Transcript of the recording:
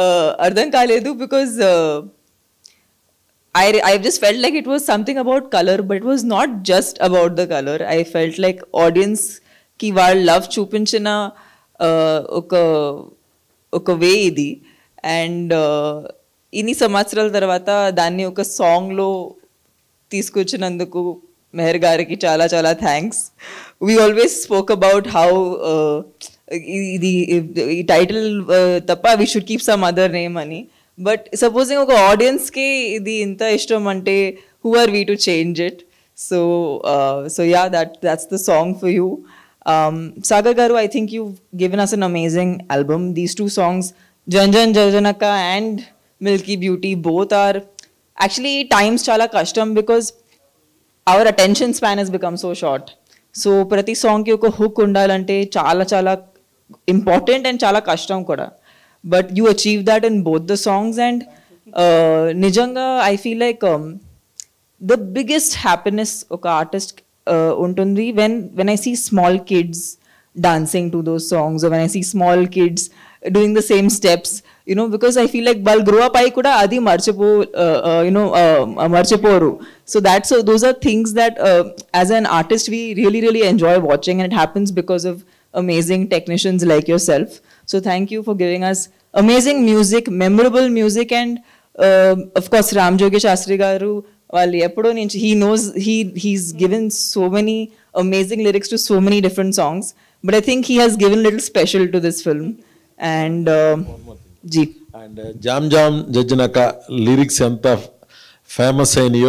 Uh, అర్థం కాలేదు because I I just felt like it was something about colour but was not just about the colour I felt like కి వాళ్ళు love చూపించిన ఒక ఒక వే ఇది అండ్ ఇన్ని సంవత్సరాల తర్వాత దాన్ని ఒక సాంగ్లో తీసుకొచ్చినందుకు మెహర్ గారికి చాలా చాలా thanks we always spoke about how the title tapa. Uh, we should keep some other name ani but supposing oka audience ki idi inta ishtam ante who are we to change it so uh, so yeah that that's the song for you um sagar garu i think you've given us an amazing album these two songs janjan Janjanaka and milky beauty both are actually times chala custom because our attention span has become so short so prati song ki oka hook undalante chala chala important and chala kashtam koda. But you achieve that in both the songs and uh, Nijanga, I feel like um, the biggest happiness of artist uh, untundi when when I see small kids dancing to those songs or when I see small kids doing the same steps, you know, because I feel like while grow up, I could adi marchepo, uh, uh, you know, um, So that's, so those are things that as an artist, we really, really enjoy watching and it happens because of, amazing technicians like yourself. So thank you for giving us amazing music, memorable music, and uh, of course Ram Jogi Shastri Garu. He knows he he's given so many amazing lyrics to so many different songs, but I think he has given little special to this film. And uh, G. And uh, Jam Jam Jajanaka lyrics and stuff. Famous